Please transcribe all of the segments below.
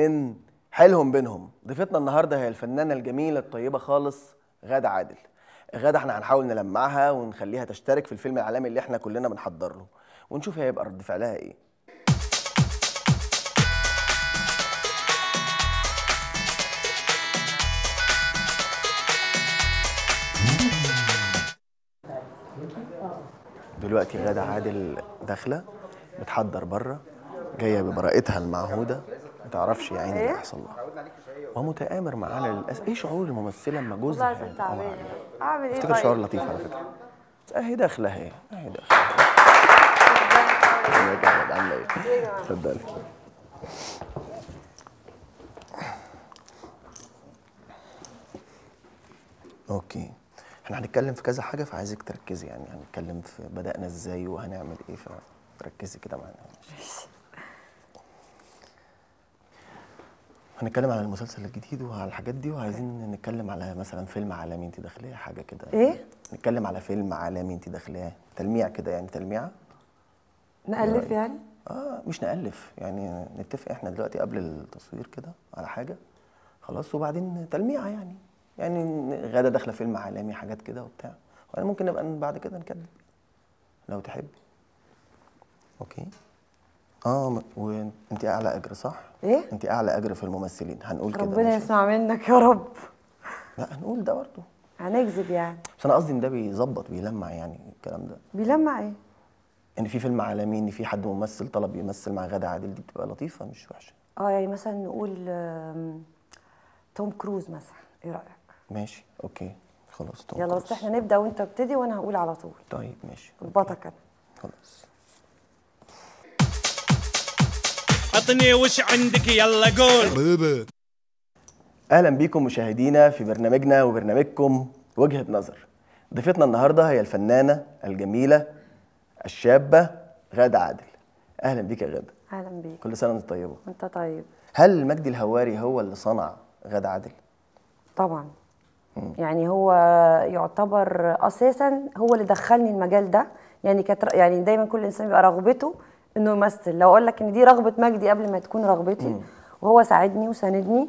من حيلهم بينهم ضيفتنا النهارده هي الفنانه الجميله الطيبه خالص غاده عادل غاده احنا هنحاول نلمعها ونخليها تشترك في الفيلم العالمي اللي احنا كلنا بنحضر له ونشوف هيبقى رد فعلها ايه دلوقتي غاده عادل داخله بتحضر بره جايه ببراءتها المعهوده تعرفش يا عيني اللي إيه؟ حصل لها هو متآمر معانا للاسف ايه شعور الممثله لما جوزها والله تعبان اعمل إيه؟, ايه افتكر شعور طيب؟ لطيف على فكره اهي داخله إيه؟ اهي اهي داخله ازيك يا احمد عامله ايه؟ اتفضلي اوكي احنا هنتكلم في كذا حاجه فعايزك تركزي يعني هنتكلم في بدانا ازاي وهنعمل ايه فركزي كده معانا ماشي هنتكلم على المسلسل الجديد وعلى الحاجات دي وعايزين نتكلم على مثلا فيلم عالمي انت داخليه حاجه كده ايه نتكلم على فيلم عالمي انت داخليه تلميع كده يعني تلميعه نألف إيه يعني اه مش نألف يعني نتفق احنا دلوقتي قبل التصوير كده على حاجه خلاص وبعدين تلميعه يعني يعني غاده داخله فيلم عالمي حاجات كده وبتاع وانا ممكن نبقى بعد كده نكلم لو تحب اوكي اه وانت اعلى اجر صح؟ ايه؟ انت اعلى اجر في الممثلين هنقول كده ربنا يسمع منك يا رب لا هنقول ده برضه هنكذب يعني بس انا قصدي ان ده بيظبط بيلمع يعني الكلام ده بيلمع ايه؟ ان في فيلم عالمي ان في حد ممثل طلب يمثل مع غادة عادل دي بتبقى لطيفه مش وحشه اه يعني مثلا نقول توم كروز مثلا ايه رايك؟ ماشي اوكي خلاص توم يلا بس احنا نبدا وانت ابتدي وانا هقول على طول طيب ماشي ظبطك انا خلاص عطني وش عندك يلا قول اهلا بيكم مشاهدينا في برنامجنا وبرنامجكم وجهه نظر ضيفتنا النهارده هي الفنانه الجميله الشابه غاده عادل اهلا بيك يا غاده اهلا بيك كل سنه وانت طيبه انت طيب هل مجدي الهواري هو اللي صنع غاده عادل طبعا مم. يعني هو يعتبر اساسا هو اللي دخلني المجال ده يعني كانت يعني دايما كل انسان بيبقى رغبته انه يمثل لو اقول لك ان دي رغبه مجدي قبل ما تكون رغبتي مم. وهو ساعدني وساندني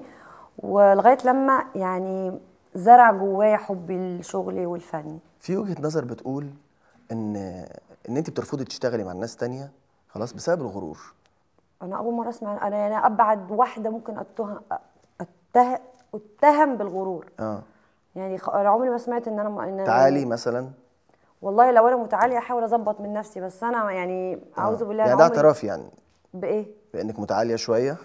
ولغايه لما يعني زرع جوايا حبي الشغل والفن في وجهه نظر بتقول ان ان انت بترفضي تشتغلي مع الناس تانية خلاص بسبب الغرور انا اول مره اسمع انا يعني ابعد واحده ممكن اتهم اتهم بالغرور اه يعني انا عمري ما سمعت ان انا, إن أنا تعالي مثلا والله لو انا متعاليه احاول اظبط من نفسي بس انا يعني آه. اعوذ بالله يعني ده اعتراف يعني بايه؟ بانك متعاليه شويه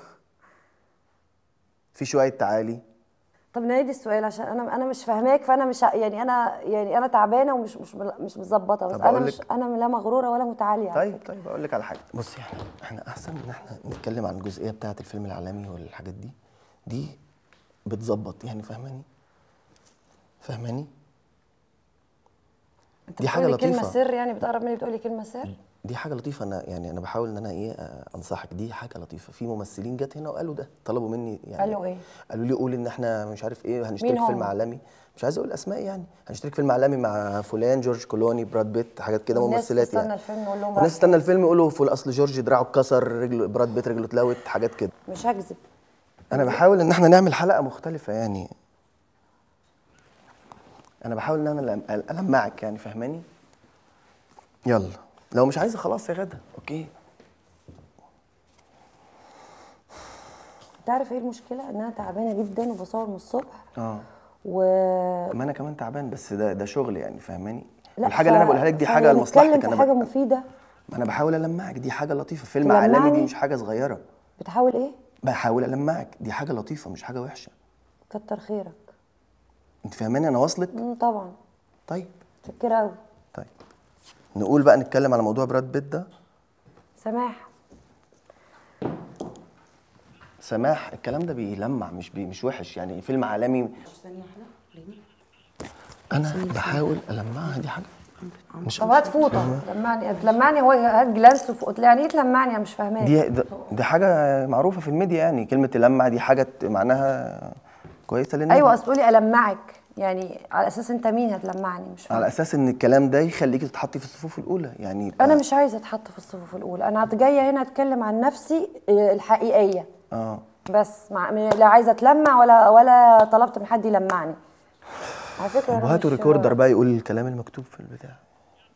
في شويه تعالي طب نعيد السؤال عشان انا انا مش فاهماك فانا مش يعني انا يعني انا تعبانه ومش مش مش مظبطه بس انا مش انا لا مغروره ولا متعاليه طيب طيب اقول لك على حاجه بصي احنا احنا احسن ان احنا نتكلم عن الجزئيه بتاعه الفيلم العالمي والحاجات دي دي بتظبط يعني فاهماني فاهماني انت دي حاجه لطيفه كلمه سر يعني بتقرب مني بتقولي كلمه سر دي حاجه لطيفه انا يعني انا بحاول ان انا ايه انصحك دي حاجه لطيفه في ممثلين جت هنا وقالوا ده طلبوا مني يعني قالوا ايه قالوا لي قول ان احنا مش عارف ايه هنشترك فيلم عالمي مش عايز اقول اسماء يعني هنشترك فيلم عالمي مع فلان جورج كولوني براد بيت حاجات كده ممثلات يعني الناس الفيلم يقول لهم الناس تستنى الفيلم يقولوا له الاصل اصل جورج دراعه اتكسر رجله براد بيت رجله اتلوت حاجات كده مش هكذب انا بحاول ان احنا نعمل حلقه مختلفه يعني انا بحاول ان انا المعك يعني فهماني يلا لو مش عايزه خلاص يا غدا اوكي تعرف ايه المشكله ان انا تعبانه جدا وبصور من الصبح اه و ما انا كمان تعبان بس ده ده شغل يعني فهماني الحاجه ف... اللي انا بقولها لك دي حاجه لمصلحتك انا حاجه ب... مفيده ما انا بحاول المعك دي حاجه لطيفه فيلم عالمي دي مش حاجه صغيره بتحاول ايه بحاول المعك دي حاجه لطيفه مش حاجه وحشه كتر خيرك انت فاهماني انا واصلك طبعا طيب كتير قوي طيب نقول بقى نتكلم على موضوع براد بيت ده سماح سماح الكلام ده بيلمع مش بي مش وحش يعني فيلم عالمي ثانيه انا بحاول المعها دي حاجه مش طب هات فوطه لمعني لمعني هو هات جلاس يعني ايه تلمعني انا مش فاهمه دي دي حاجه معروفه في الميديا يعني كلمه لمع دي حاجه معناها كويسه لنا ايوه اصل قولي المعك يعني على اساس انت مين هتلمعني مش فاهم على اساس ان الكلام ده يخليكي تتحطي في الصفوف الاولى يعني انا مش عايزه اتحط في الصفوف الاولى انا جايه هنا اتكلم عن نفسي آه، الحقيقيه اه بس مع... لا عايزه اتلمع ولا ولا طلبت من حد يلمعني على فكره وهاتوا ريكوردر بقى يقول الكلام المكتوب في البتاع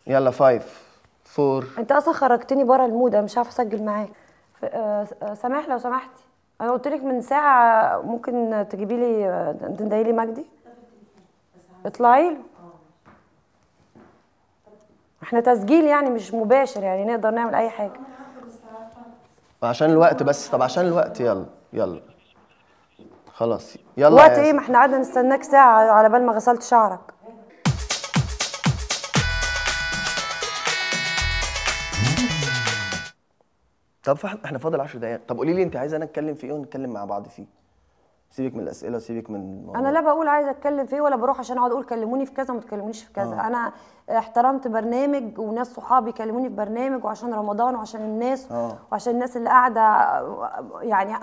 يلا فايف فور انت اصلا خرجتني بره المود انا مش عارفه اسجل معاك آه، آه، سامح لو سمحتي انا قلت لك من ساعه ممكن تجيبي لي تندهي لي مجدي اطلعي له احنا تسجيل يعني مش مباشر يعني نقدر نعمل اي حاجه عشان الوقت بس طب عشان الوقت يلا يلا خلاص يلا وقت ايه ما احنا قعدنا نستناك ساعه على بال ما غسلت شعرك طب احنا فاضل 10 دقايق طب قولي لي انت عايزه انا اتكلم في ايه ونتكلم مع بعض فيه سيبك من الاسئله سيبك من الموضوع. انا لا بقول عايزه اتكلم في إيه، ولا بروح عشان اقعد اقول كلموني في كذا وما تكلمونيش في كذا آه. انا احترمت برنامج وناس صحابي كلموني في برنامج وعشان رمضان وعشان الناس آه. وعشان الناس اللي قاعده يعني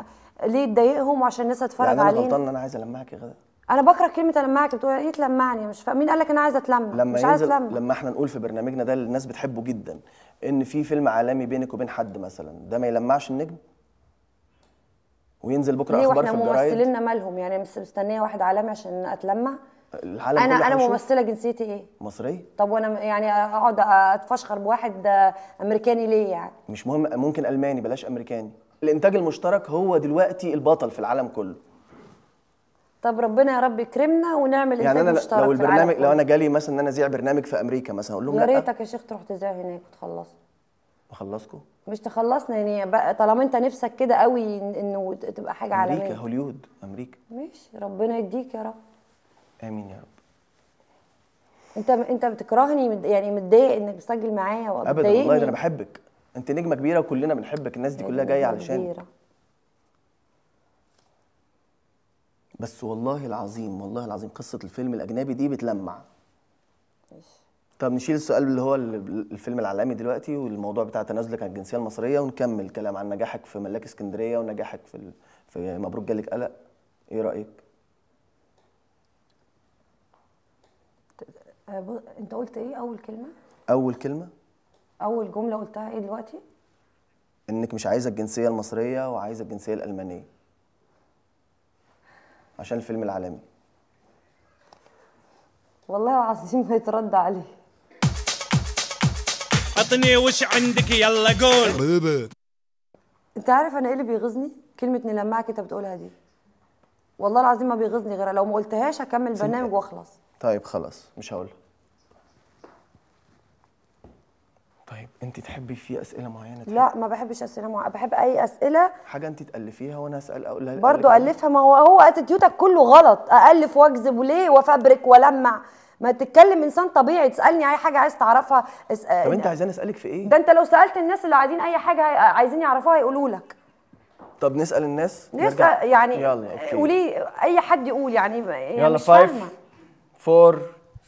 ليه تضايقهم وعشان الناس هتتفرج يعني علينا انا غلطان انا عايز المعك غدا انا بكره كلمه المعك بتقول ايه تلمعني مش فاهم مين قال لك انا عايزه اتلم لما مش عايزه اتلم لما احنا نقول في برنامجنا ده اللي الناس بتحبه جدا ان في فيلم عالمي بينك وبين حد مثلا ده ما يلمعش النجم وينزل بكره اخبار في الجرايد ليه ممثلينا مالهم يعني مستنيه واحد عالمي عشان اتلمع العالم انا انا ممثله جنسيتي ايه مصريه طب وانا يعني اقعد اتفشخر بواحد امريكاني ليه يعني مش مهم ممكن الماني بلاش امريكاني الانتاج المشترك هو دلوقتي البطل في العالم كله طب ربنا يا رب يكرمنا ونعمل يعني انتاج مشترك يعني انا لو البرنامج لو انا جالي مثلا ان انا اذيع برنامج في امريكا مثلا اقول لهم يا ريتك يا شيخ تروح تذيع هناك وتخلص اخلصكم مش تخلصنا يعني بقى طالما انت نفسك كده قوي انه تبقى حاجه أمريكا عالميه امريكا هوليوود امريكا ماشي ربنا يديك يا رب امين يا رب انت انت بتكرهني يعني متضايق انك بتسجل معايا ابدا والله ده انا يعني. بحبك انت نجمه كبيره وكلنا بنحبك الناس دي كلها جايه علشان بس والله العظيم والله العظيم قصه الفيلم الاجنبي دي بتلمع ماشي طب نشيل السؤال اللي هو الفيلم العالمي دلوقتي والموضوع بتاع تنازلك عن الجنسيه المصريه ونكمل كلام عن نجاحك في ملاك اسكندريه ونجاحك في في مبروك جالك قلق ايه رايك آه، انت قلت ايه اول كلمه اول كلمه اول جمله قلتها ايه دلوقتي انك مش عايزه الجنسيه المصريه وعايزه الجنسيه الالمانيه عشان الفيلم العالمي والله العظيم هيترد عليه عطني وش عندك يلا قول انت عارف انا ايه اللي بيغيظني كلمه نلمعك انت بتقولها دي والله العظيم ما بيغيظني غيرها لو ما قلتهاش هكمل برنامج واخلص طيب خلاص مش هقولها طيب انت تحبي في اسئله معينه تحبي. لا ما بحبش اسئله معينه بحب اي اسئله حاجه انت تالفيها وانا اسال اقولها برضه الفها ما هو هو اتيتيودك كله غلط الف واكذب وليه وافبرك والمع ما تتكلم انسان طبيعي تسالني اي حاجه عايز تعرفها اسال آه، طب انت عايزاني اسالك في ايه ده انت لو سالت الناس اللي قاعدين اي حاجه عايزين يعرفوها هيقولوا لك طب نسال الناس نسال يعني يلا اوكي قولي اي حد يقول يعني, يعني يلا 5 4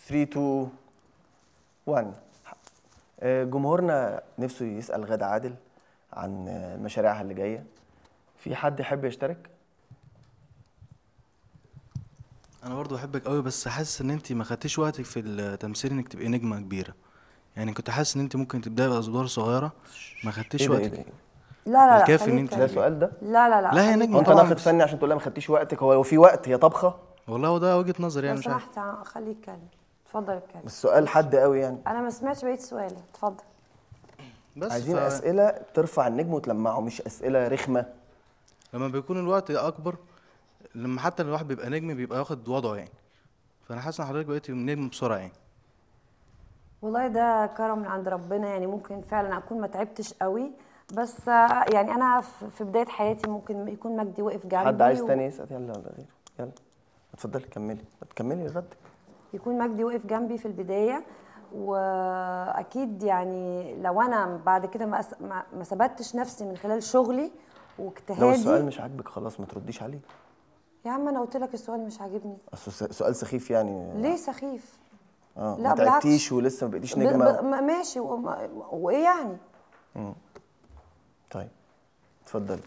3 2 1 جمهورنا نفسه يسال غادة عادل عن مشاريعها اللي جايه في حد يحب يشترك انا برضو بحبك قوي بس حاسس ان انت ما خدتيش وقتك في التمثيل انك تبقي نجمه كبيره يعني كنت حاسس ان انت ممكن تبداي بادوار صغيره ما خدتيش إيه إيه وقتك إيه لا لا لا الكافي ان انت ده السؤال ده لا لا لا لا هي نجمه انت طبعاً ناقد فني عشان تقول لها ما خدتيش وقتك هو في وقت هي طبخه والله هو ده وجهه نظري يعني مش عارف سمحت ع- خليه يتكلم اتفضل اتكلم بس سؤال حد قوي يعني انا ما سمعتش بقيه السؤال اتفضل بس عايزين ف- اسئله ترفع النجم وتلمعه مش اسئله رخمه لما بيكون الوقت اكبر لما حتى الواحد بيبقى نجم بيبقى واخد وضعه يعني فانا حاسس ان حضرتك بقيتي نجم بسرعه يعني والله ده كرم من عند ربنا يعني ممكن فعلا اكون ما تعبتش قوي بس يعني انا في بدايه حياتي ممكن يكون مجدي وقف جنبي حد عايز و... تاني يسال يلا ولا غيره يلا اتفضلي كملي كملي ردك يكون مجدي وقف جنبي في البدايه واكيد يعني لو انا بعد كده ما ما ثبتش نفسي من خلال شغلي واجتهادي لو السؤال مش عاجبك خلاص ما ترديش عليه يا عم انا قلت لك السؤال مش عاجبني سؤال سخيف يعني ليه سخيف؟ اه لا ما تعبتيش ولسه ما بقيتيش نجمه ماشي وايه يعني؟ امم طيب اتفضلي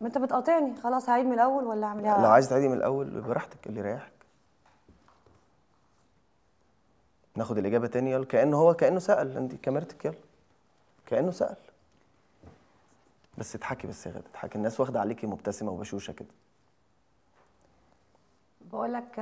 ما انت بتقاطعني خلاص هعيد من الاول ولا اعمل ايه؟ لو عايز تعيدي من الاول براحتك اللي يريحك ناخد الاجابه تاني يلا كانه هو كانه سال انت كاميرتك يلا كانه سال بس اضحكي بس يا غدا اضحكي الناس واخده عليكي مبتسمه وبشوشه كده Hola, cara.